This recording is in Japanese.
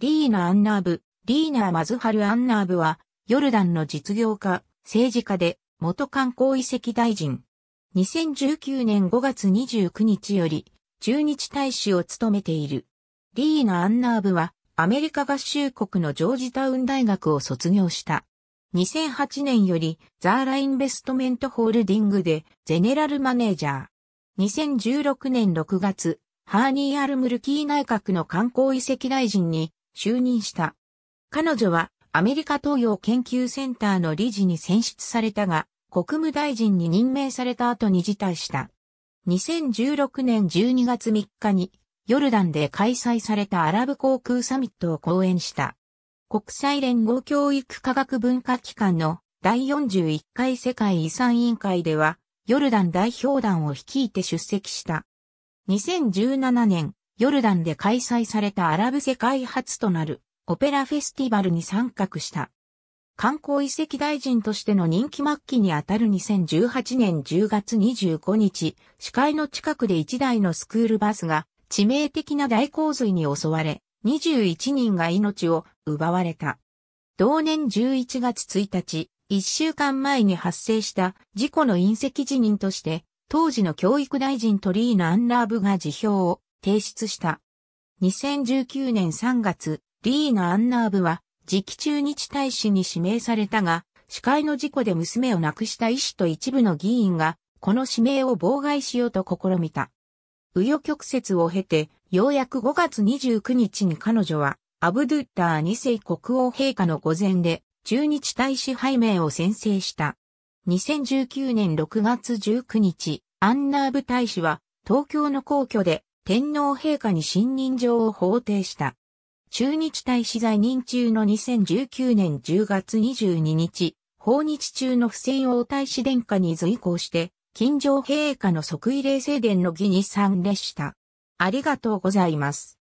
リーナ・アンナーブ、リーナ・マズハル・アンナーブは、ヨルダンの実業家、政治家で、元観光遺跡大臣。2019年5月29日より、駐日大使を務めている。リーナ・アンナーブは、アメリカ合衆国のジョージタウン大学を卒業した。2008年より、ザーラインベストメントホールディングで、ゼネラルマネージャー。2016年6月、ハーニー・アルムルキー内閣の観光遺跡大臣に就任した。彼女はアメリカ東洋研究センターの理事に選出されたが、国務大臣に任命された後に辞退した。2016年12月3日に、ヨルダンで開催されたアラブ航空サミットを講演した。国際連合教育科学文化機関の第41回世界遺産委員会では、ヨルダン代表団を率いて出席した。2017年、ヨルダンで開催されたアラブ世界初となるオペラフェスティバルに参画した。観光遺跡大臣としての人気末期にあたる2018年10月25日、司会の近くで1台のスクールバスが致命的な大洪水に襲われ、21人が命を奪われた。同年11月1日、1週間前に発生した事故の隕石辞任として、当時の教育大臣トリーナ・アンラーブが辞表を提出した。2019年3月、リーナ・アンナーブは、次期中日大使に指名されたが、司会の事故で娘を亡くした医師と一部の議員が、この指名を妨害しようと試みた。右与曲折を経て、ようやく5月29日に彼女は、アブドゥッター2世国王陛下の御前で、中日大使拝命を宣誓した。2019年6月19日、アンナーブ大使は、東京の皇居で、天皇陛下に信任状を法定した。中日大使在任中の2019年10月22日、訪日中の不戦王大使殿下に随行して、近城陛下の即位礼正殿の儀に参列した。ありがとうございます。